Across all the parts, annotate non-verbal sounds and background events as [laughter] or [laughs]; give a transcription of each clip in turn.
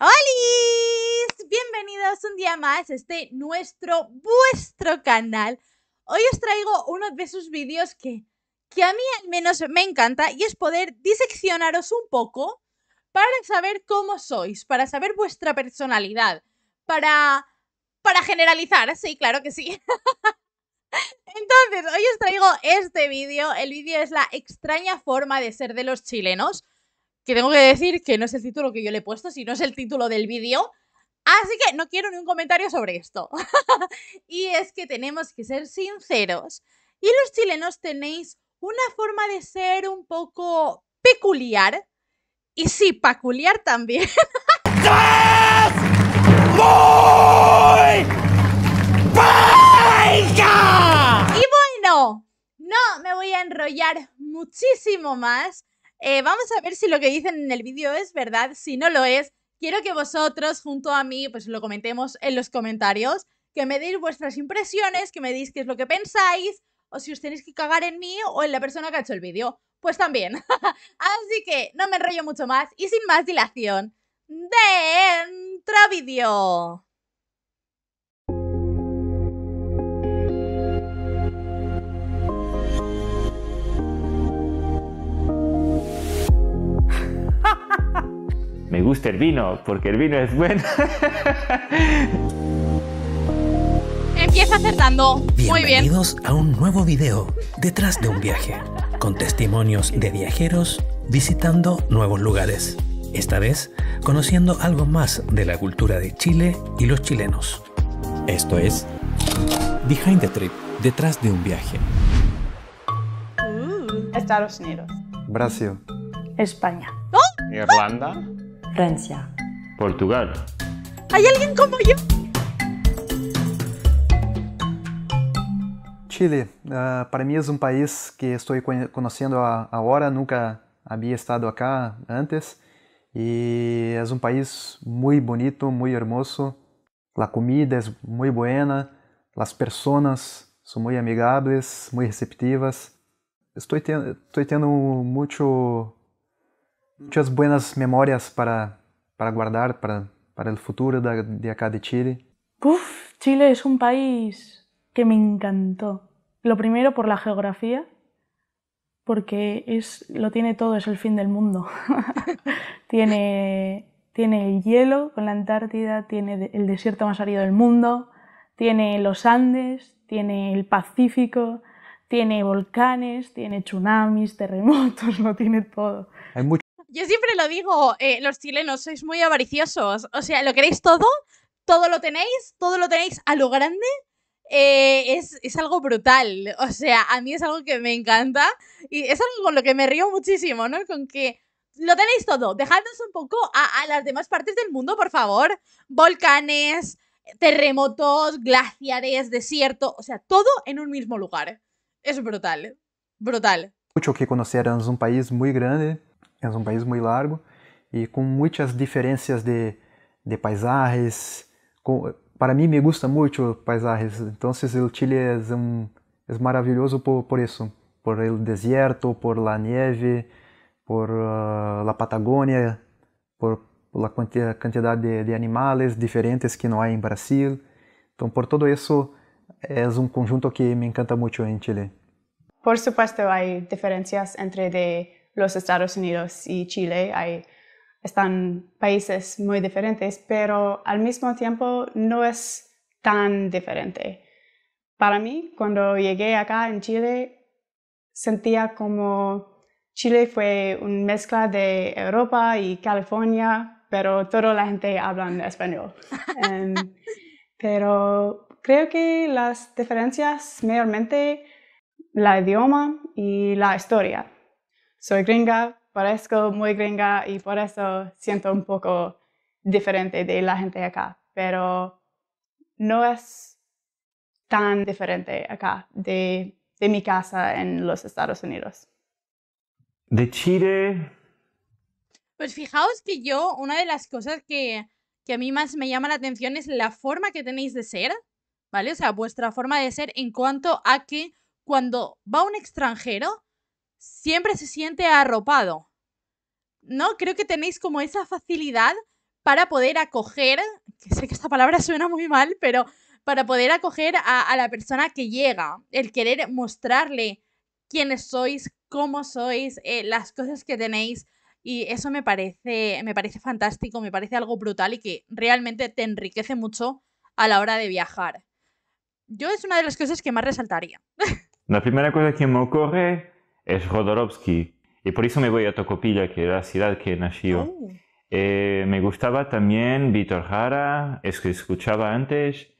¡Hola! Bienvenidos un día más a este nuestro, vuestro canal. Hoy os traigo uno de sus vídeos que, que a mí al menos me encanta y es poder diseccionaros un poco para saber cómo sois, para saber vuestra personalidad, para, para generalizar, sí, claro que sí. [laughs] Entonces, hoy os traigo este vídeo. El vídeo es la extraña forma de ser de los chilenos que tengo que decir que no es el título que yo le he puesto, sino es el título del vídeo. Así que no quiero ni un comentario sobre esto. [laughs] y es que tenemos que ser sinceros. Y los chilenos tenéis una forma de ser un poco peculiar. Y sí, peculiar también. [laughs] ¡Muy y bueno, no me voy a enrollar muchísimo más. Eh, vamos a ver si lo que dicen en el vídeo es verdad. Si no lo es, quiero que vosotros junto a mí pues lo comentemos en los comentarios, que me deis vuestras impresiones, que me deis qué es lo que pensáis, o si os tenéis que cagar en mí o en la persona que ha hecho el vídeo. Pues también. [laughs] Así que no me enrollo mucho más y sin más dilación, dentro vídeo. me gusta el vino, porque el vino es bueno. Empieza acertando. Muy bien. Bienvenidos a un nuevo video, Detrás de un viaje, con testimonios de viajeros visitando nuevos lugares. Esta vez, conociendo algo más de la cultura de Chile y los chilenos. Esto es Behind the Trip, Detrás de un viaje. Uh. Estados Unidos. Brasil. España. Irlanda. Francia. Portugal. ¿Hay alguien como yo? Chile, uh, para mim é um país que estou conhecendo agora, nunca havia estado acá antes e é um país muito bonito, muito hermoso. A comida é muito boa, as pessoas são muito amigáveis, muito receptivas. estou tendo muito muchas buenas memorias para, para guardar para, para, el futuro de, acá de Chile. Uf, Chile es un país que me encantó. Lo primero por la geografía, porque es, lo tiene todo, es el fin del mundo. [laughs] tiene, tiene el hielo con la Antártida, tiene el desierto más árido del mundo, tiene los Andes, tiene el Pacífico, tiene volcanes, tiene tsunamis, terremotos, [laughs] lo tiene todo. Hay yo siempre lo digo, eh, los chilenos sois muy avariciosos. O sea, lo queréis todo, todo lo tenéis, todo lo tenéis a lo grande. Eh, es, algo brutal. O sea, a mí es algo que me encanta y es algo con lo que me río muchísimo, ¿no? Con que lo tenéis todo. Dejadnos un poco a, las demás partes del mundo, por favor. Volcanes, terremotos, glaciares, desierto, o sea, todo en un mismo lugar. Es brutal, brutal. Mucho que conocer, un país muy grande É um país muito largo e com muitas diferenças de, de paisagens. Com, para mim, me gusta muito paisagens. Então, o Chile é, um, é maravilhoso por, por isso. Por o deserto, por la nieve, por uh, la Patagônia, por a quantidade de, de animais diferentes que não há em Brasil. Então, por todo isso, é um conjunto que me encanta muito em Chile. Por supuesto, há diferenças entre de los Estados Unidos y Chile. Hay, están países muy diferentes, pero al mismo tiempo no es tan diferente. Para mí, cuando llegué acá en Chile, sentía como Chile fue una mezcla de Europa y California, pero toda la gente habla español. [laughs] Em, pero creo que las diferencias mayormente la idioma y la historia soy gringa, parezco muy gringa y por eso siento un poco diferente de la gente acá, pero no es tan diferente acá de, de mi casa en los Estados Unidos. De Chile. Pues fijaos que yo, una de las cosas que, que a mí más me llama la atención es la forma que tenéis de ser, ¿vale? O sea, vuestra forma de ser en cuanto a que cuando va un extranjero, siempre se siente arropado. ¿No? Creo que tenéis como esa facilidad para poder acoger, que sé que esta palabra [laughs] suena muy mal, pero para poder acoger a, la persona que llega, el querer mostrarle quiénes sois, cómo sois, eh, las cosas que tenéis. Y eso me parece, me parece fantástico, me parece algo brutal y que realmente te enriquece mucho a la hora de viajar. Yo es una de las cosas que más resaltaría. La primera cosa que me ocurre es Jodorowsky. Y por eso me voy a Tocopilla, que es la ciudad que nació oh. eh, me gustaba también Víctor Jara, es que escuchaba antes.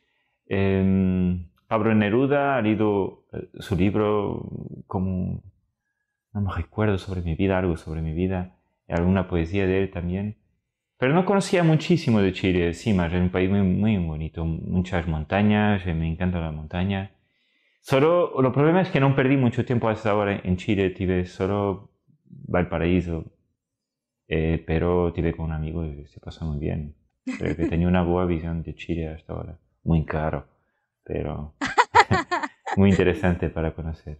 Em, Pablo Neruda ha leído eh, su libro como, no me recuerdo, sobre mi vida, algo sobre mi vida, alguna poesía de él también. Pero no conocía muchísimo de Chile, sí, sí, es un país muy, muy bonito, muchas montañas, eh, me encanta la montaña. Solo, lo problema es que no perdí mucho tiempo hasta ahora en Chile, tive solo Valparaíso, eh, pero tive con un amigo y se pasó muy bien. Creo que tenía una buena visión de Chile hasta ahora. Muy caro, pero [laughs] muy interesante para conocer.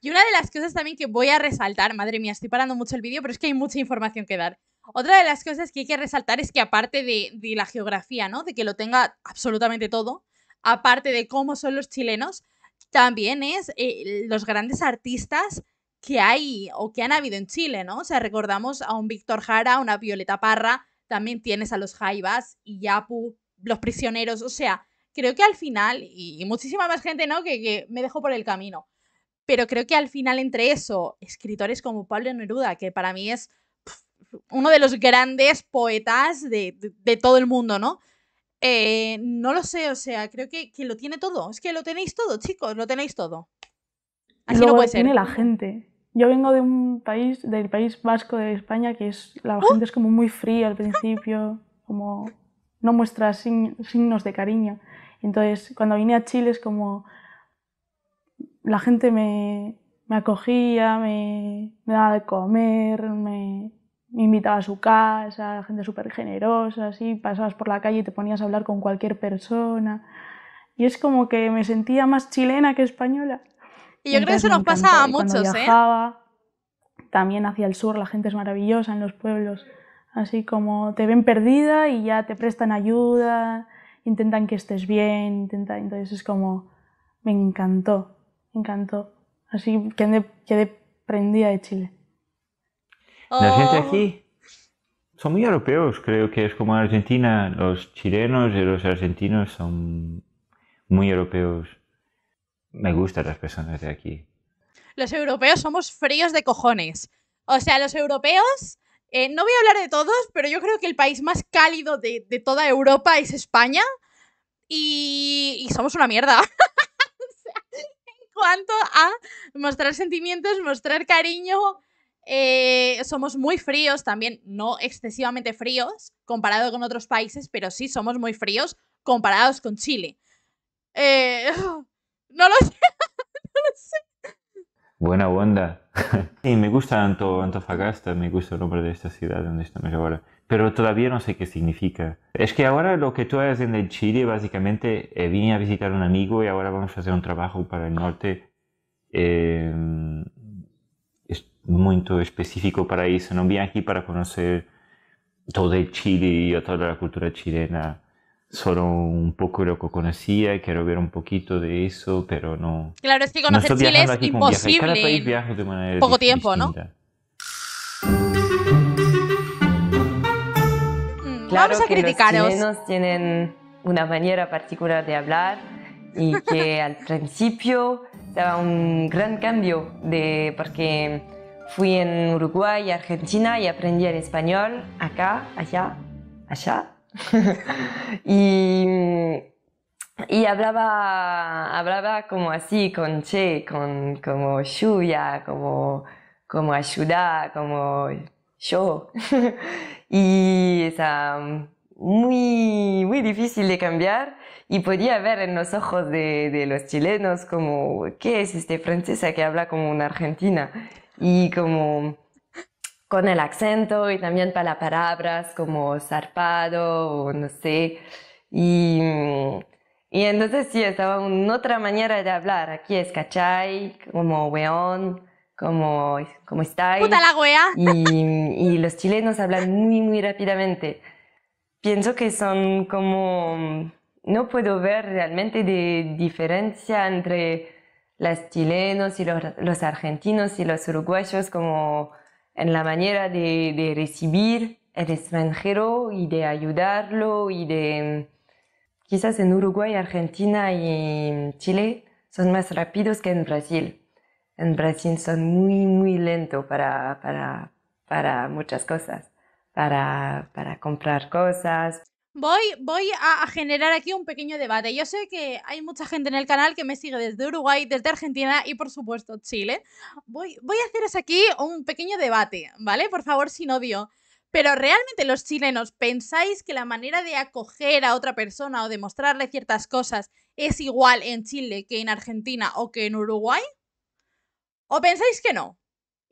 Y una de las cosas también que voy a resaltar, madre mía, estoy parando mucho el vídeo, pero es que hay mucha información que dar. Otra de las cosas que hay que resaltar es que aparte de, de la geografía, ¿no? De que lo tenga absolutamente todo, aparte de cómo son los chilenos, también es eh, los grandes artistas que hay o que han habido en Chile, ¿no? O sea, recordamos a un Víctor Jara, una Violeta Parra, también tienes a los Jaivas y Yapu, los prisioneros, o sea, creo que al final, y, muchísima más gente, ¿no? Que, me dejó por el camino, pero creo que al final entre eso, escritores como Pablo Neruda, que para mí es uno de los grandes poetas de todo el mundo, ¿no? Eh, no lo sé, o sea, creo que, lo tiene todo. Es que lo tenéis todo, chicos, lo tenéis todo. Así no puede tiene la gente. Yo vengo de un país, del país vasco de España, que es la ¡Oh! gente es como muy fría al principio, como no muestra signos de cariño. Entonces, cuando vine a Chile es como la gente me, acogía, me, me daba de comer, me, invitaba a su casa, gente súper generosa, así, pasabas por la calle y te ponías a hablar con cualquier persona. Y es como que me sentía más chilena que española. Y yo creo que eso nos pasa a muchos, ¿eh? viajaba, ¿eh? También hacia el sur la gente es maravillosa en los pueblos. Así como te ven perdida y ya te prestan ayuda, intentan que estés bien, intentan... Entonces es como... Me encantó, me encantó. Así que quedé prendida de Chile. La oh. gente aquí son muy europeos, creo que es como Argentina, los chilenos y los argentinos son muy europeos. Me gustan las personas de aquí. Los europeos somos fríos de cojones. O sea, los europeos, eh, no voy a hablar de todos, pero yo creo que el país más cálido de, toda Europa es España. Y, somos una mierda. [laughs] en cuanto a mostrar sentimientos, mostrar cariño, eh, somos muy fríos también, no excesivamente fríos comparado con otros países, pero sí somos muy fríos comparados con Chile. Eh, [laughs] no lo [laughs] sé. no lo sé. Buena onda. [laughs] Sí, me gusta Antofagasta, me gusta el nombre de esta ciudad donde estamos ahora, pero todavía no sé qué significa. Es que ahora lo que tú haces en el Chile, básicamente, eh, vine a visitar a un amigo y ahora vamos a hacer un trabajo para el norte muy específico para eso, no vine aquí para conocer todo el Chile y e toda la cultura chilena. Solo un um poco lo que conocía, y quiero ver un um poquito de eso, pero no. Claro, es que conocer Chile es um imposible. poco tiempo, ¿no? Mm, claro Vamos a criticaros. Los chilenos tienen una manera particular de hablar y que [laughs] al principio estaba un gran cambio de porque Fui en Uruguay y Argentina y aprendí el español acá, allá, allá. [laughs] y, y hablaba, hablaba como así, con che, con como lluvia, como, como ayuda, como yo. [laughs] y esa um, muy, muy difícil de cambiar y podía ver en los ojos de, de, los chilenos como, ¿qué es este francesa que habla como una argentina? y como con el acento y también para palabras como zarpado o no sé. Y, y entonces sí, estaba otra manera de hablar. Aquí es cachai, como weón, como, como estáis. ¡Puta la Y, y los chilenos hablan muy, muy rápidamente. Pienso que son como... No puedo ver realmente de diferencia entre los chilenos y los, argentinos y los uruguayos como en la manera de, recibir el extranjero y de ayudarlo y de quizás en Uruguay, Argentina y Chile son más rápidos que en Brasil. En Brasil son muy, muy lentos para, muchas cosas, para, para comprar cosas, Voy, voy a, generar aquí un pequeño debate. Yo sé que hay mucha gente en el canal que me sigue desde Uruguay, desde Argentina y por supuesto Chile. Voy, voy a haceros aquí un pequeño debate, ¿vale? Por favor, sin odio. Pero realmente los chilenos, ¿pensáis que la manera de acoger a otra persona o de mostrarle ciertas cosas es igual en Chile que en Argentina o que en Uruguay? ¿O pensáis que no?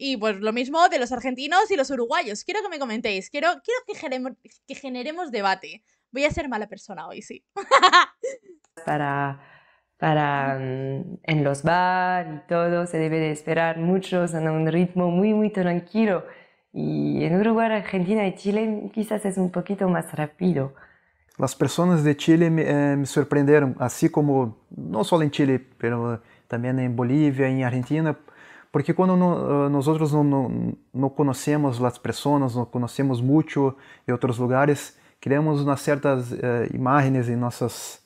Y pues lo mismo de los argentinos y los uruguayos. Quiero que me comentéis, quiero, quiero que, generemos, que generemos debate. Voy a ser mala persona hoy, sí. [laughs] para, para mm, en los bares y todo se debe de esperar muchos en un ritmo muy, muy tranquilo. Y en Uruguay, Argentina y Chile quizás es un poquito más rápido. Las personas de Chile me, eh, me, sorprendieron, así como no solo en Chile, pero eh, también en Bolivia, en Argentina, Porque quando ah, nós outros não, não, não conhecemos as pessoas, não conhecemos muito em outros lugares, criamos umas certas uh, imagens em nossas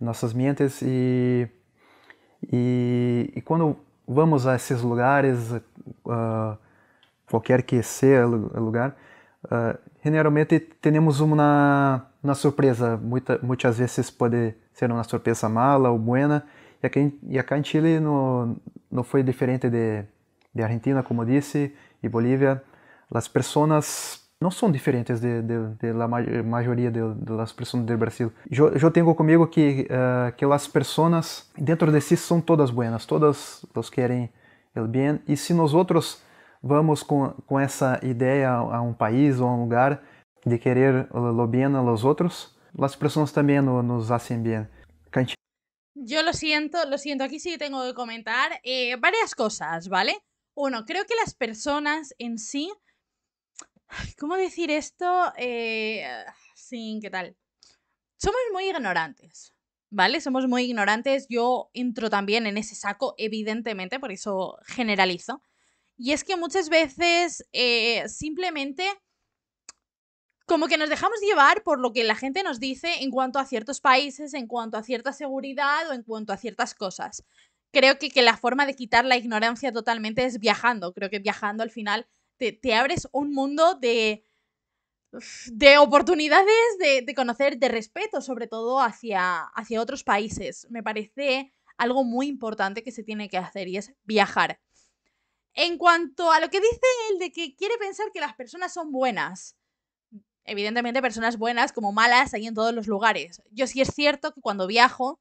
nossas mentes e, e, e quando vamos a esses lugares, uh, qualquer que seja o lugar, uh, generalmente temos uma, surpresa. muitas vezes pode ser uma surpresa mala ou buena e aqui, e aqui em Chile não, não foi diferente de, de Argentina, como disse, e Bolívia. As pessoas não são diferentes de, de, de la maioria das de, pessoas do Brasil. Eu, tenho comigo que uh, que as pessoas dentro de si são todas buenas, todas querem o bem. E se nós outros vamos com, com essa ideia a um país ou a um lugar de querer o bem aos outros, as pessoas também no, nos hacen bem. Yo lo siento, lo siento, aquí sí tengo que comentar eh, varias cosas, ¿vale? Uno, creo que las personas en sí... ¿Cómo decir esto eh, sin qué tal? Somos muy ignorantes, ¿vale? Somos muy ignorantes. Yo entro también en ese saco, evidentemente, por eso generalizo. Y es que muchas veces eh, simplemente como que nos dejamos llevar por lo que la gente nos dice en cuanto a ciertos países, en cuanto a cierta seguridad o en cuanto a ciertas cosas. Creo que, que la forma de quitar la ignorancia totalmente es viajando. Creo que viajando al final te, abres un mundo de, de oportunidades de, conocer, de respeto sobre todo hacia, hacia otros países. Me parece algo muy importante que se tiene que hacer y es viajar. En cuanto a lo que dice él de que quiere pensar que las personas son buenas, evidentemente personas buenas como malas hay en todos los lugares. Yo sí es cierto que cuando viajo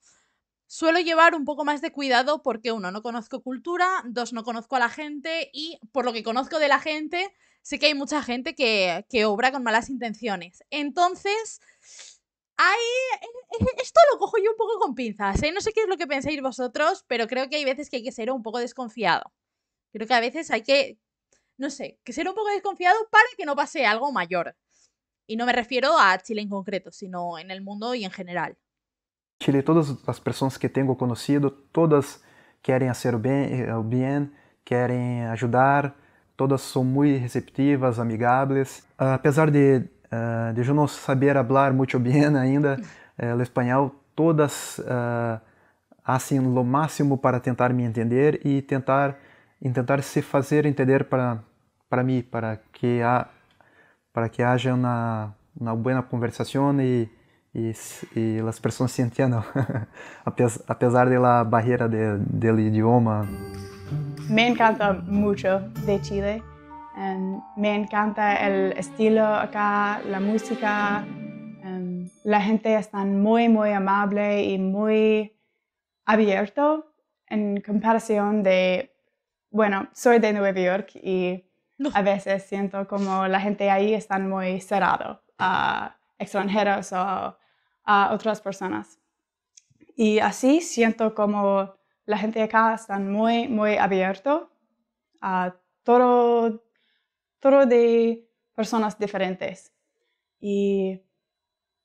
suelo llevar un poco más de cuidado porque uno, no conozco cultura, dos, no conozco a la gente y por lo que conozco de la gente, sé que hay mucha gente que, obra con malas intenciones. Entonces, hay, eh, esto lo cojo yo un poco con pinzas. ¿eh? No sé qué es lo que pensáis vosotros, pero creo que hay veces que hay que ser un poco desconfiado. Creo que a veces hay que, no sé, que ser un poco desconfiado para que no pase algo mayor. Y no me refiero a Chile en concreto, sino en el mundo y en general. Chile, todas as pessoas que tenho conhecido, todas querem fazer o eh, bem, querem ajudar, todas são muito receptivas, amigáveis. Apesar de, eh, de eu não saber falar muito bem ainda o [laughs] espanhol, todas uh, eh, fazem o máximo para tentar me entender e tentar tentar se fazer entender para para mim, para que a para que haya una, buena conversación y, las personas se entiendan, a [laughs] pesar de la barrera del idioma. Me encanta mucho de Chile. Em, me encanta el estilo acá, la música. Em, la gente está muy, muy amable y muy abierto en comparación de, bueno, soy de Nueva York y a veces siento como la gente ahí está muy cerrado a extranjeros o a otras personas. Y así siento como la gente acá está muy, muy abierto a todo, todo de personas diferentes. Y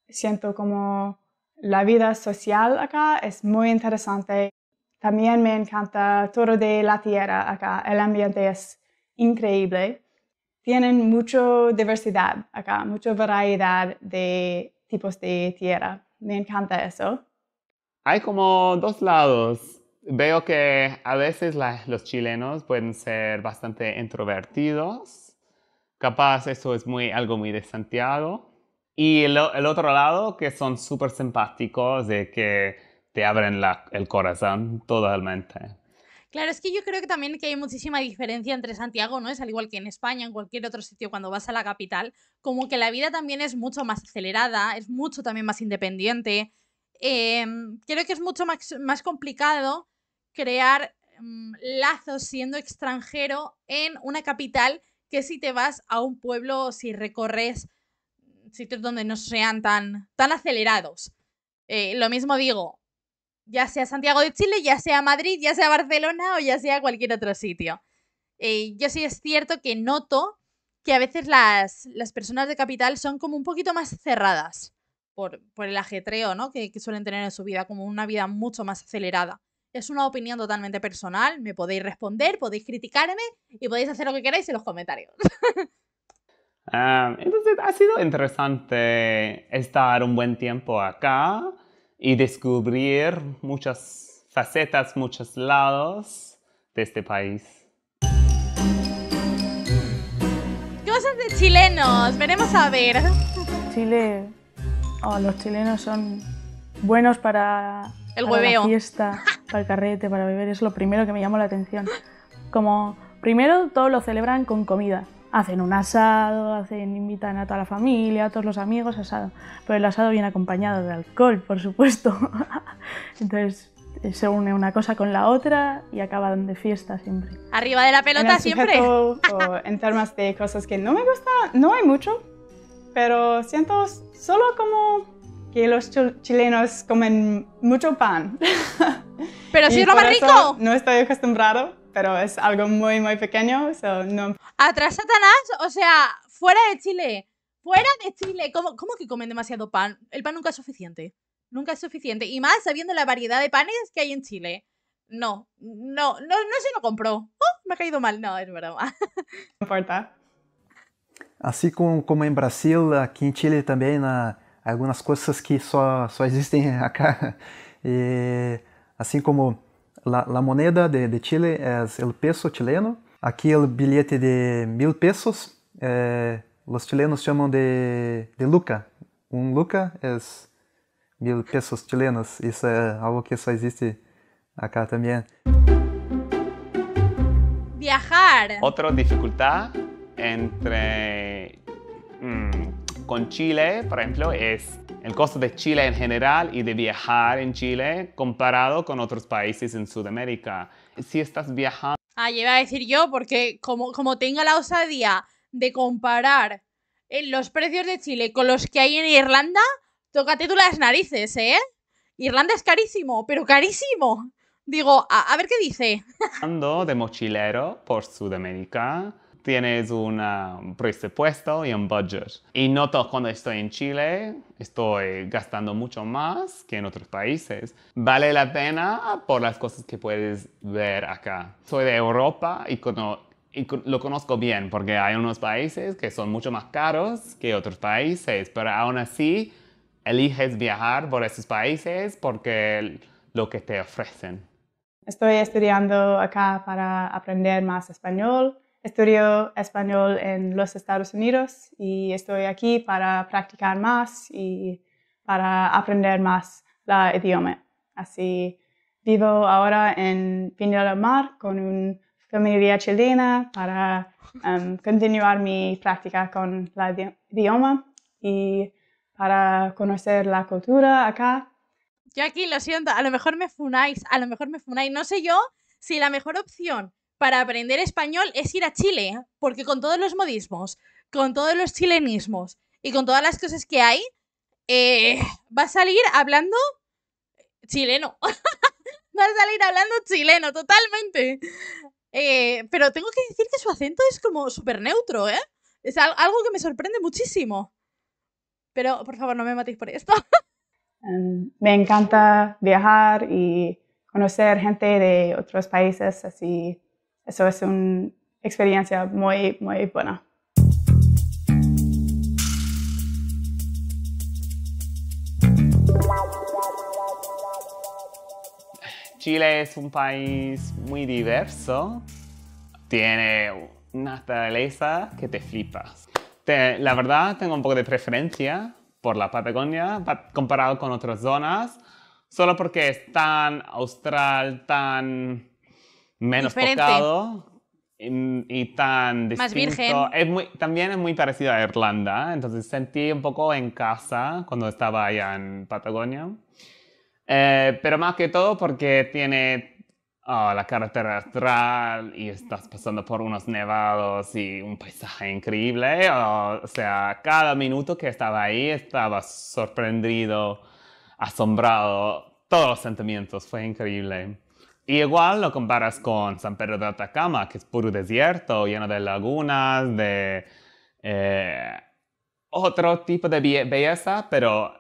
siento como la vida social acá es muy interesante. También me encanta todo de la tierra acá. El ambiente es increíble. Tienen mucha diversidad acá, mucha variedad de tipos de tierra. Me encanta eso. Hay como dos lados. Veo que a veces los chilenos pueden ser bastante introvertidos. Capaz eso es muy, algo muy de Santiago. Y el, otro lado, que son súper simpáticos, de que te abren el corazón totalmente. Claro, es que yo creo que también que hay muchísima diferencia entre Santiago, ¿no? Es al igual que en España, en cualquier otro sitio, cuando vas a la capital, como que la vida también es mucho más acelerada, es mucho también más independiente. Em, creo que es mucho más, complicado crear mm, lazos siendo extranjero en una capital que si te vas a un pueblo, si recorres sitios donde no sean tan, tan acelerados. Eh, lo mismo digo, ya sea Santiago de Chile, ya sea Madrid, ya sea Barcelona o ya sea cualquier otro sitio. Eh, yo sí es cierto que noto que a veces las, personas de capital son como un poquito más cerradas por, el ajetreo ¿no? que, suelen tener en su vida, como una vida mucho más acelerada. Es una opinión totalmente personal, me podéis responder, podéis criticarme y podéis hacer lo que queráis en los comentarios. [laughs] Ah, entonces ha sido interesante estar un buen tiempo acá y descubrir muchas facetas, muchos lados de este país. Cosas de chilenos, veremos a ver. Chile, oh, los chilenos son buenos para, el para y la fiesta, para el carrete, para beber, es lo primero que me llamó la atención. Como, primero todo lo celebran con comida, hacen un asado, hacen, invitan a toda la familia, a todos los amigos, asado. Pero el asado viene acompañado de alcohol, por supuesto. [laughs] Entonces eh, se une una cosa con la otra y acaba de fiesta siempre. Arriba de la pelota siempre. O [laughs] en de cosas que no me gusta no hay mucho, pero siento solo como que los chilenos comen mucho pan. [laughs] Pero si es lo más rico. No estoy acostumbrado pero es algo muy, muy pequeño, so no. Atrás Satanás, o sea, fuera de Chile, fuera de Chile. ¿Cómo, ¿Cómo que comen demasiado pan? El pan nunca es suficiente, nunca es suficiente. Y más sabiendo la variedad de panes que hay en Chile. No, no, no, se lo compró. Oh, me ha caído mal, no, es verdad. No importa. Así como, en Brasil, aquí en Chile también na, algunas cosas que só, existen [laughs] acá. Eh, así como la, la moneda de, de, Chile é el peso chileno. aqui o bilhete de mil pesos, eh, chilenos chamam de, de luca. um luca é mil pesos chilenos. Isso é eh, algo que só existe acá também. Viajar. Outra dificuldade entre mm, com Chile, por exemplo, é el costo de Chile en general y de viajar en Chile comparado con otros países en Sudamérica. Si estás viajando... Ah, iba a decir yo, porque como, como tenga la osadía de comparar eh, los precios de Chile con los que hay en Irlanda, tócate tú las narices, ¿eh? Irlanda es carísimo, pero carísimo. Digo, a, ver qué dice. [laughs] Ando de mochilero por Sudamérica tienes un presupuesto y un budget. Y noto cuando estoy en Chile, estoy gastando mucho más que en otros países. Vale la pena por las cosas que puedes ver acá. Soy de Europa y, y lo conozco bien porque hay unos países que son mucho más caros que otros países, pero aún así eliges viajar por esos países porque lo que te ofrecen. Estoy estudiando acá para aprender más español Estudio español en los Estados Unidos y estoy aquí para practicar más y para aprender más la idioma. Así vivo ahora en Viña del Mar con una familia chilena para em, continuar mi práctica con el idioma y para conocer la cultura acá. Yo aquí lo siento, a lo mejor me funáis, a lo mejor me funáis, no sé yo si la mejor opción para aprender español es ir a Chile, porque con todos los modismos, con todos los chilenismos y con todas las cosas que hay, eh, va a salir hablando chileno. [laughs] va a salir hablando chileno, totalmente. Eh, pero tengo que decir que su acento es como súper neutro, ¿eh? Es algo que me sorprende muchísimo. Pero por favor, no me matéis por esto. [laughs] Em, me encanta viajar y conocer gente de otros países así eso es una experiencia muy, muy buena. Chile es un país muy diverso, tiene una naturaleza que te flipas. la verdad, tengo un poco de preferencia por la Patagonia comparado con otras zonas, solo porque es tan austral, tan menos tocado y, tan distinto. Es muy, también es muy parecido a Irlanda, entonces sentí un poco en casa cuando estaba allá en Patagonia. Eh, pero más que todo porque tiene oh, la carretera astral y estás pasando por unos nevados y un paisaje increíble. Oh, o sea, cada minuto que estaba ahí estaba sorprendido, asombrado, todos los sentimientos, fue increíble. Y igual lo comparas con San Pedro de Atacama, que es puro desierto, lleno de lagunas, de eh, otro tipo de belleza, pero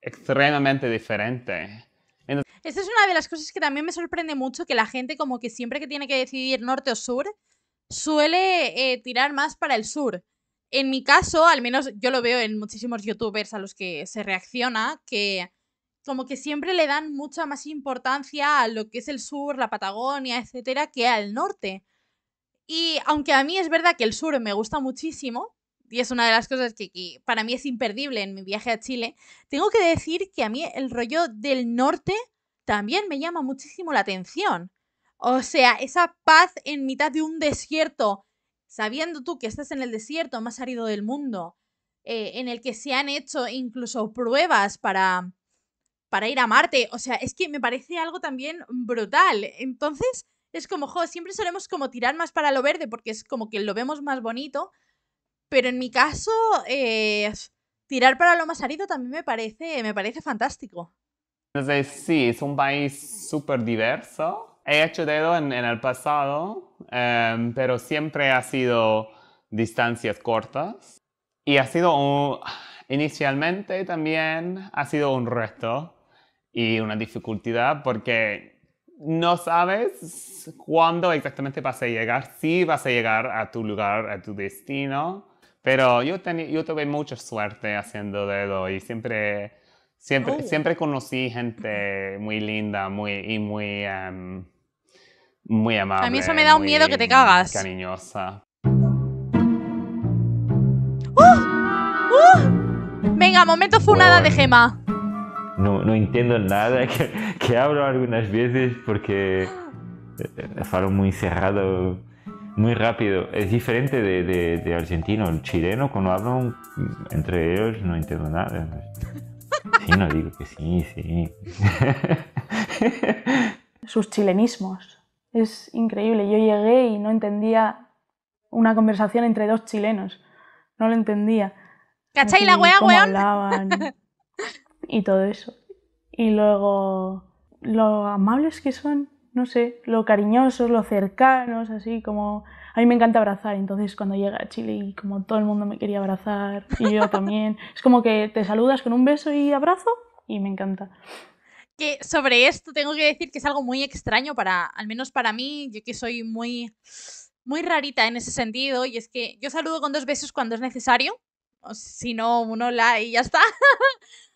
extremadamente diferente. Entonces... Esta es una de las cosas que también me sorprende mucho, que la gente como que siempre que tiene que decidir norte o sur, suele eh, tirar más para el sur. En mi caso, al menos yo lo veo en muchísimos youtubers a los que se reacciona, que como que siempre le dan mucha más importancia a lo que es el sur, la Patagonia, etcétera, que al norte. Y aunque a mí es verdad que el sur me gusta muchísimo, y es una de las cosas que, para mí es imperdible en mi viaje a Chile, tengo que decir que a mí el rollo del norte también me llama muchísimo la atención. O sea, esa paz en mitad de un desierto, sabiendo tú que estás en el desierto más árido del mundo, eh, en el que se han hecho incluso pruebas para para ir a Marte. O sea, es que me parece algo también brutal. Entonces, es como, jo, siempre solemos como tirar más para lo verde porque es como que lo vemos más bonito. Pero en mi caso, eh, tirar para lo más arido también me parece, me parece fantástico. Entonces, sí, es un país súper diverso. He hecho dedo en, el pasado, em, pero siempre ha sido distancias cortas. Y ha sido inicialmente también ha sido un reto y una dificultad porque no sabes cuándo exactamente vas a llegar, si sí vas a llegar a tu lugar, a tu destino. Pero yo, yo tuve mucha suerte haciendo dedo y siempre, siempre, oh. siempre conocí gente muy linda muy, y muy, em, muy amable. A mí eso me da un miedo que te cagas. Cariñosa. ¡Uh! ¡Uh! Venga, momento funada de gema no, no entiendo nada, [laughs] que, que, hablo algunas veces porque eh, falo muy cerrado, muy rápido. Es diferente de, de, de argentino, el chileno, cuando hablan entre ellos no entiendo nada. Sí, no digo que sí, sí. [laughs] Sus chilenismos. Es increíble. Yo llegué y no entendía una conversación entre dos chilenos. No lo entendía. ¿Cachai la wea, weón? [laughs] y todo eso. Y luego, lo amables que son, no sé, lo cariñosos, lo cercanos, así como... A mí me encanta abrazar, entonces cuando llega a Chile y como todo el mundo me quería abrazar y yo también, [laughs] es como que te saludas con un beso y abrazo y me encanta. Que sobre esto tengo que decir que es algo muy extraño para, al menos para mí, yo que soy muy, muy rarita en ese sentido, y es que yo saludo con dos besos cuando es necesario, o si no, uno la y ya está. [laughs]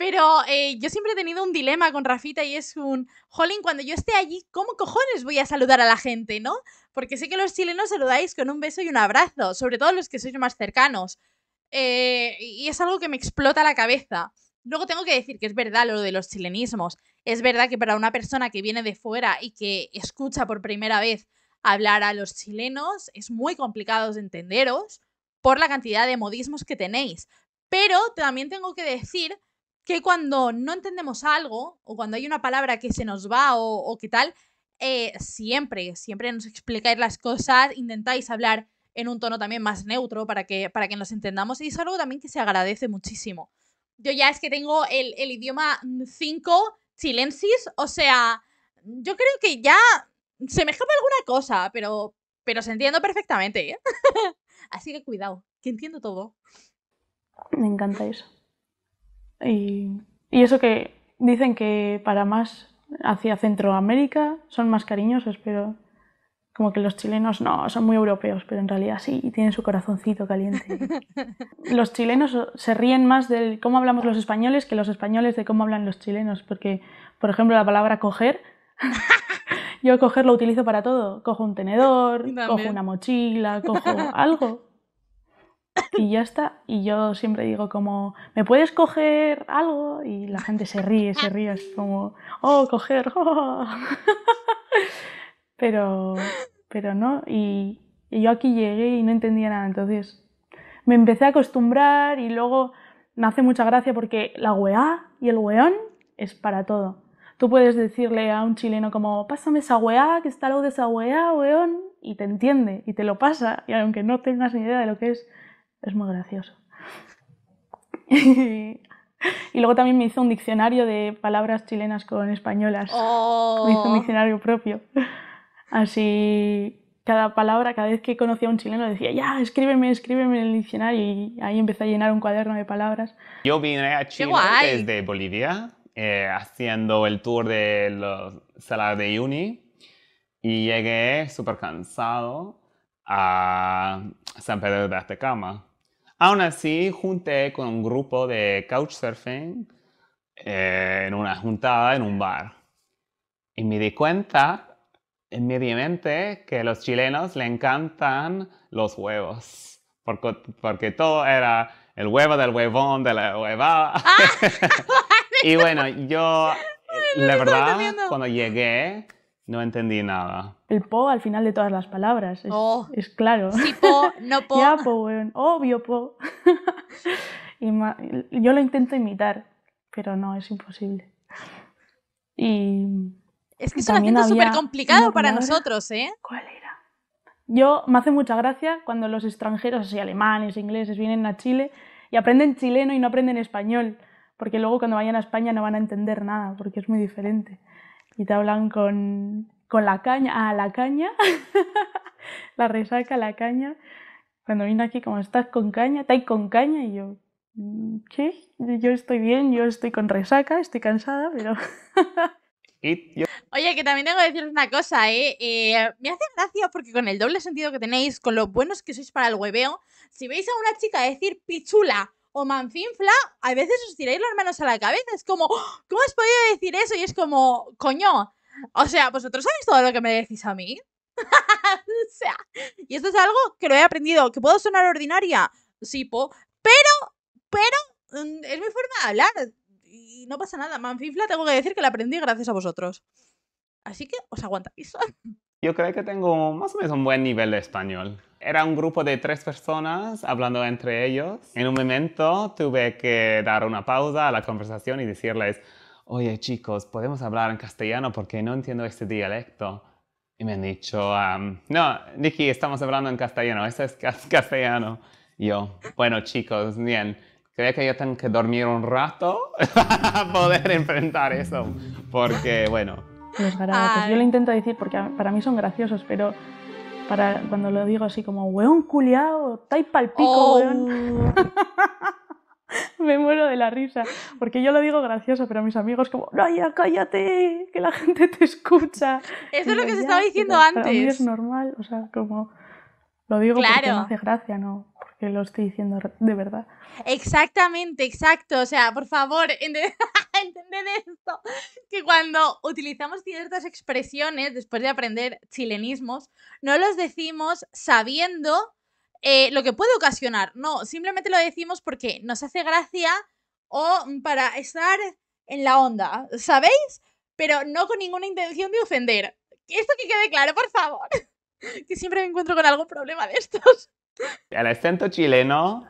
Pero eh, yo siempre he tenido un dilema con Rafita y es un, jolín, cuando yo esté allí, ¿cómo cojones voy a saludar a la gente, no? Porque sé que los chilenos saludáis con un beso y un abrazo, sobre todo los que sois más cercanos. Eh, y es algo que me explota la cabeza. Luego tengo que decir que es verdad lo de los chilenismos. Es verdad que para una persona que viene de fuera y que escucha por primera vez hablar a los chilenos, es muy complicado de entenderos por la cantidad de modismos que tenéis. Pero también tengo que decir que cuando no entendemos algo o cuando hay una palabra que se nos va o, o que tal, eh, siempre, siempre nos explicáis las cosas, intentáis hablar en un tono también más neutro para que, para que nos entendamos y es algo también que se agradece muchísimo. Yo ya es que tengo el, idioma 5 chilensis, o sea, yo creo que ya se me escapa alguna cosa, pero, pero se entiendo perfectamente. ¿eh? [laughs] Así que cuidado, que entiendo todo. Me encanta eso. Y, eso que dicen que para más hacia Centroamérica son más cariñosos, pero como que los chilenos no, son muy europeos, pero en realidad sí, tienen su corazoncito caliente. [laughs] los chilenos se ríen más del cómo hablamos los españoles que los españoles de cómo hablan los chilenos, porque, por ejemplo, la palabra coger, [laughs] yo coger lo utilizo para todo. Cojo un tenedor, cojo una mochila, cojo algo y ya está. Y yo siempre digo como, ¿me puedes coger algo? Y la gente se ríe, se ríe, es como, oh, coger. [laughs] Oh". pero, pero no. Y, y, yo aquí llegué y no entendía nada. Entonces me empecé a acostumbrar y luego me hace mucha gracia porque la weá y el weón es para todo. Tú puedes decirle a un chileno como, pásame esa weá, que está lo de esa weá, weón, y te entiende y te lo pasa, y aunque no tengas ni idea de lo que es, es muy gracioso. [laughs] y luego también me hizo un diccionario de palabras chilenas con españolas. Oh. Me hizo un diccionario propio. Así, cada palabra, cada vez que conocía a un chileno decía, ya, escríbeme, escríbeme en el diccionario. Y ahí empecé a llenar un cuaderno de palabras. Yo vine a Chile desde Bolivia, eh, haciendo el tour de los salas de uni. Y llegué súper cansado a San Pedro de Atacama. Aún así, junté con un grupo de couchsurfing eh, en una juntada en un bar. Y me di cuenta inmediatamente que a los chilenos le encantan los huevos. Porque, todo era el huevo del huevón, de la huevada. Ah, [laughs] y bueno, yo, [laughs] la verdad, cuando llegué, no entendí nada. El po al final de todas las palabras. Es, oh. es claro. Sí, po, no po. [laughs] ya, po, Obvio, po. [laughs] yo lo intento imitar, pero no, es imposible. Es que es un súper complicado para nosotros, ¿eh? ¿Cuál era? Yo me hace mucha gracia cuando los extranjeros, así alemanes, ingleses, vienen a Chile y aprenden chileno y no aprenden español, porque luego cuando vayan a España no van a entender nada, porque es muy diferente y te hablan con, la caña, a ah, la caña, [laughs] la resaca, la caña. Cuando vino aquí, como estás con caña, estás con caña, y yo, ¿qué? Mm, yo estoy bien, yo estoy con resaca, estoy cansada, pero. [laughs] Oye, que también tengo que deciros una cosa, ¿eh? ¿eh? Me hace gracia porque con el doble sentido que tenéis, con lo buenos que sois para el hueveo, si veis a una chica decir pichula o Manfinfla, a veces os tiráis las manos a la cabeza. Es como, oh, ¿cómo has podido decir eso? Y es como, coño. O sea, vosotros sabéis todo lo que me decís a mí. [laughs] o sea, y esto es algo que lo he aprendido, que puedo sonar ordinaria, sí, pero, pero, mm, es mi forma de hablar. Y no pasa nada. Manfinfla tengo que decir que la aprendí gracias a vosotros. Así que os aguantáis. [laughs] Yo creo que tengo más o menos un buen nivel de español. Era un grupo de tres personas hablando entre ellos. En un momento tuve que dar una pausa a la conversación y decirles, oye chicos, podemos hablar en castellano porque no entiendo este dialecto. Y me han dicho, um, no, Nicky, estamos hablando en castellano, eso es castellano. yo, bueno chicos, bien, creo que yo tengo que dormir un rato [laughs] para poder enfrentar eso, porque bueno. Los yo lo intento decir porque para mí son graciosos, pero cuando lo digo así como, weón culiao, taipa pal pico, oh. weón. [laughs] Me muero de la risa, porque yo lo digo gracioso, pero mis amigos como, no, ya cállate, que la gente te escucha. [laughs] Eso es lo que se estaba diciendo antes. Para es normal, o sea, como, lo digo porque me hace gracia, ¿no? que lo estoy diciendo de verdad. Exactamente, exacto. O sea, por favor, [laughs] [laughs] entended, esto, que cuando utilizamos ciertas expresiones después de aprender chilenismos, no los decimos sabiendo eh, lo que puede ocasionar. No, simplemente lo decimos porque nos hace gracia o para estar en la onda, ¿sabéis? Pero no con ninguna intención de ofender. Esto que quede claro, por favor. [laughs] Que siempre me encuentro con algún problema de estos. El acento chileno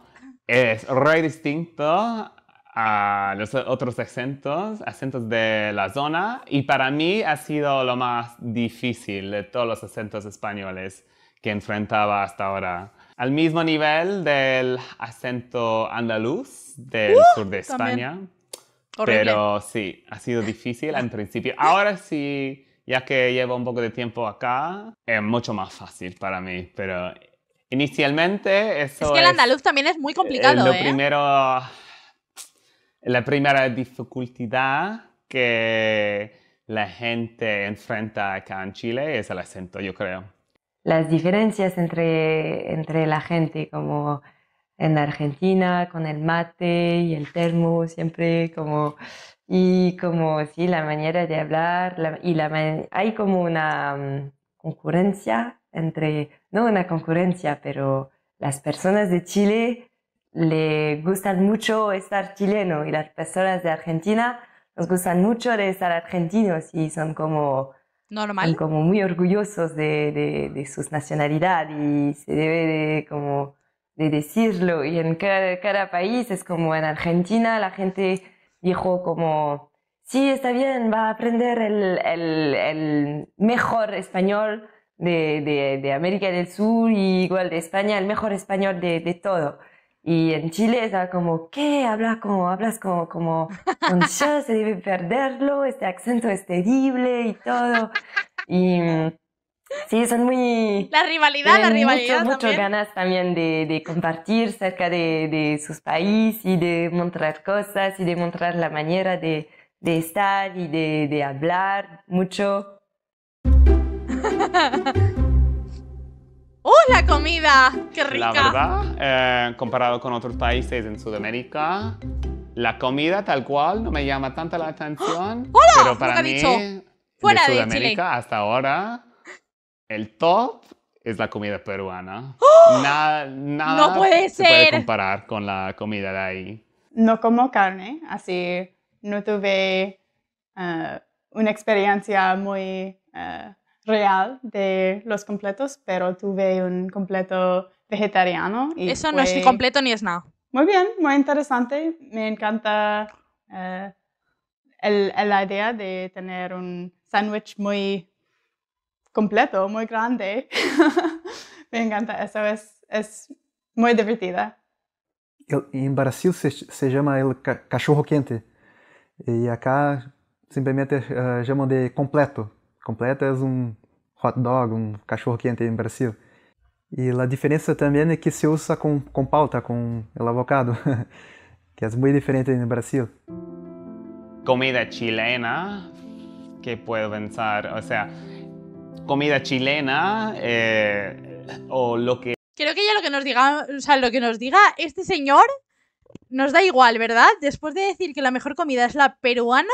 es muy distinto a los otros acentos, acentos de la zona, y para mí ha sido lo más difícil de todos los acentos españoles que enfrentaba hasta ahora. Al mismo nivel del acento andaluz del ¡Uh! sur de España. Pero sí, ha sido difícil al principio. Ahora sí, ya que llevo un poco de tiempo acá, es mucho más fácil para mí, pero Inicialmente, eso. Es que el andaluz también es muy eh, complicado. lo ¿eh? primero. La primera dificultad que la gente enfrenta acá en Chile es el acento, yo creo. Las diferencias entre, entre la gente, como en Argentina, con el mate y el termo, siempre como. Y como, sí, la manera de hablar, y la, hay como una mm, concurrencia entre, no una concurrencia, pero las personas de Chile le gustan mucho estar chileno y las personas de Argentina nos gustan mucho de estar argentinos y son como, Normal. como muy orgullosos de, de, sus nacionalidad y se debe de, como de decirlo. Y en cada, país es como en Argentina la gente dijo como, sí, está bien, va a aprender el mejor español de, de, América del Sur y igual de España, el mejor español de, todo. Y en Chile está como, ¿qué? hablas como, hablas como, como un [laughs] se debe perderlo, este acento es terrible y todo. Y sí, son muy... La rivalidad, la rivalidad. Mucho, ganas también de, de compartir cerca de, sus países y de mostrar cosas y de mostrar la manera de, estar y de, hablar mucho. ¡Oh, [laughs] la comida! ¡Qué rica! La verdad, eh, comparado con otros países en Sudamérica, la comida tal cual no me llama tanta la atención. [gasps] Pero para mí, Fuera de Sudamérica hasta ahora, el top es la comida peruana. [gasps] Nada, no puede ser. se puede comparar con la comida de ahí. No como carne, así no tuve eh, una experiencia muy eh, real de los completos, pero tuve un completo vegetariano. Y Eso no es ni completo ni es nada. Muy bien, muy interesante. Me encanta eh, la idea de tener un sándwich muy completo, muy grande. [laughs] Me encanta, eso es, es muy divertida. En Brasil se, se llama el cachorro quente y acá simplemente uh, llaman de completo. Completa es un um hot dog, un um cachorro quente en Brasil. Y e la diferencia también es que se usa con pauta, con el avocado, [laughs] que es muy diferente en Brasil. Comida chilena, que puedo pensar? O sea, comida chilena eh, o lo que... Creo que ya lo que nos diga, o lo que nos diga este señor nos da igual, ¿verdad? Después de decir que la mejor comida es la peruana,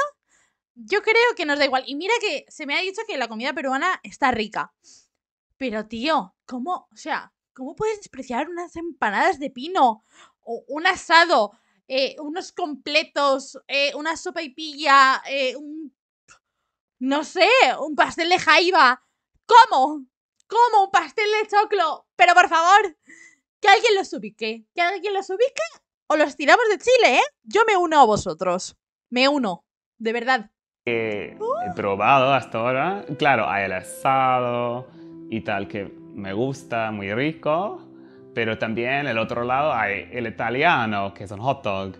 yo creo que nos da igual. Y mira que se me ha dicho que la comida peruana está rica. Pero tío, ¿cómo? O sea, ¿cómo puedes despreciar unas empanadas de pino? O un asado, eh, unos completos, eh, una sopa y pilla, eh, un... No sé, un pastel de jaiba. ¿Cómo? ¿Cómo un pastel de choclo? Pero por favor, que alguien los ubique. Que alguien los ubique o los tiramos de Chile, ¿eh? Yo me uno a vosotros. Me uno. De verdad que he probado hasta ahora. Claro, hay el asado y tal que me gusta, muy rico. Pero también el otro lado hay el italiano, que es un hot dog.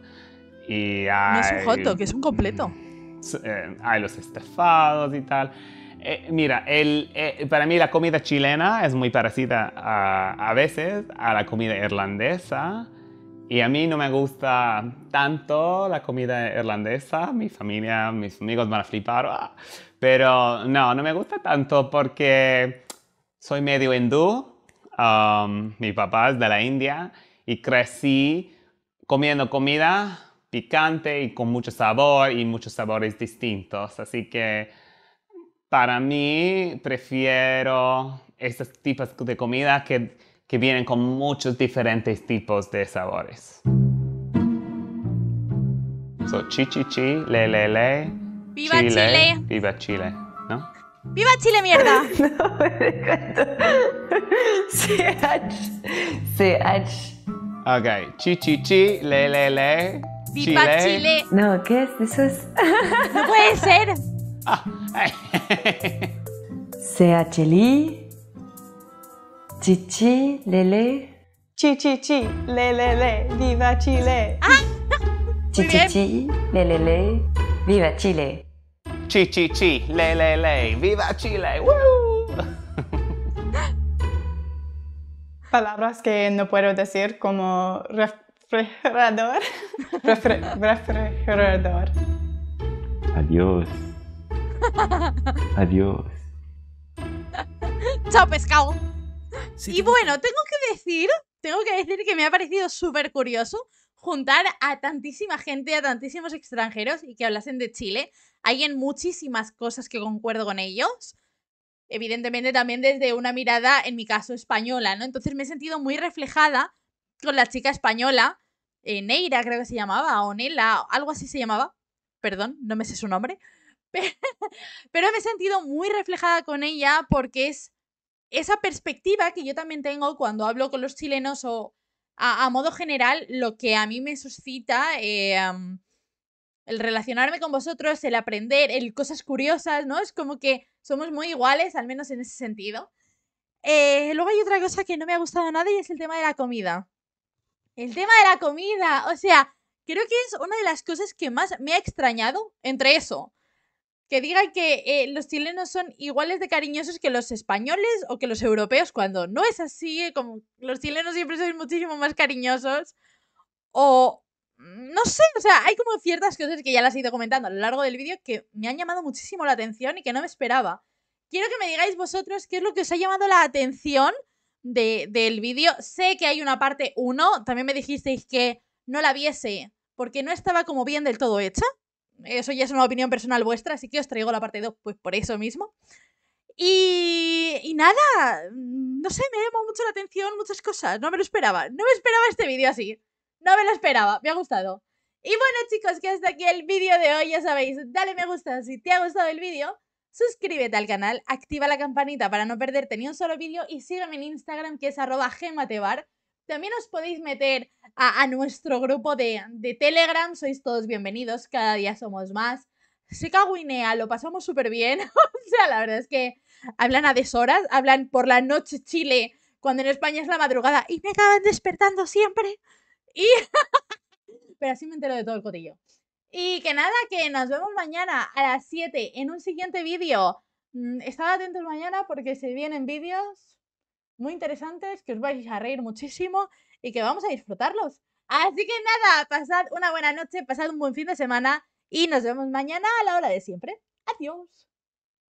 Y hay, no es un hot dog, es un completo. Mm, eh, hay los estafados y tal. Eh, mira, eh, para mí la comida chilena es muy parecida a, a veces a la comida irlandesa y a mí no me gusta tanto la comida irlandesa, mi familia, mis amigos van a flipar, ah. pero no, no me gusta tanto porque soy medio hindú, um, mi papá es de la India y crecí comiendo comida picante y con mucho sabor y muchos sabores distintos, así que para mí prefiero estos tipos de comida que que vienen con muchos diferentes tipos de sabores. So, chi chi chi, le le ¡Viva Chile! ¡Viva Chile! ¿No? ¡Viva Chile, mierda! [laughs] no, me encanta. [laughs] CH. CH. Ok, chi chi chi, le le le. ¡Viva Chile! No, ¿qué es? Eso es. ¡No puede ser! Ah. [laughs] CHLI. Chichi, lele. Chichichi, lele, viva Chile. Chichi lele, le viva Chile. chichi ah, le viva Chile. Palabras que no puedo decir como refrigerador. [laughs] refrigerador. Adiós. [laughs] Adiós. Chao pescado y bueno, tengo que decir, tengo que decir que me ha parecido súper curioso juntar a tantísima gente, a tantísimos extranjeros y que hablasen de Chile. Hay en muchísimas cosas que concuerdo con ellos. Evidentemente también desde una mirada, en mi caso, española, ¿no? Entonces me he sentido muy reflejada con la chica española, eh, Neira creo que se llamaba, o Nela, algo así se llamaba. Perdón, no me sé su nombre. [laughs] pero me he sentido muy reflejada con ella porque es esa perspectiva que yo también tengo cuando hablo con los chilenos o a, modo general, lo que a mí me suscita em, el relacionarme con vosotros, el aprender, el cosas curiosas, ¿no? Es como que somos muy iguales, al menos en ese sentido. Eh, luego hay otra cosa que no me ha gustado nada y es el tema de la comida. El tema de la comida, o sea, creo que es una de las cosas que más me ha extrañado entre eso que diga que eh, los chilenos son iguales de cariñosos que los españoles o que los europeos, cuando no es así, eh, como los chilenos siempre son muchísimo más cariñosos, o mm, no sé, o sea, hay como ciertas cosas que ya las he ido comentando a lo largo del vídeo que me han llamado muchísimo la atención y que no me esperaba. Quiero que me digáis vosotros qué es lo que os ha llamado la atención del vídeo. Sé que hay una parte 1, también me dijisteis que no la viese porque no estaba como bien del todo hecha eso ya es una opinión personal vuestra, así que os traigo la parte 2 pues por eso mismo. Y, y, nada, mm, no sé, me llamó mucho la atención muchas cosas, no me lo esperaba, no me esperaba este vídeo así, no me lo esperaba, me ha gustado. Y bueno chicos, que hasta aquí el vídeo de hoy, ya sabéis, dale me gusta si te ha gustado el vídeo, suscríbete al canal, activa la campanita para no perderte ni un solo vídeo y sígueme en Instagram que es arroba gematebar también os podéis meter a, nuestro grupo de, Telegram, sois todos bienvenidos, cada día somos más. Se Guinea, lo pasamos súper bien, [laughs] o sea, la verdad es que hablan a deshoras, hablan por la noche Chile, cuando en España es la madrugada, y me acaban despertando siempre. Y... [laughs] Pero así me entero de todo el cotillo. Y que nada, que nos vemos mañana a las 7 en un siguiente vídeo. Mm, estad atentos mañana porque se vienen vídeos muy interesantes, que os vais a reír muchísimo y que vamos a disfrutarlos. Así que nada, pasad una buena noche, pasad un buen fin de semana y nos vemos mañana a la hora de siempre. Adiós.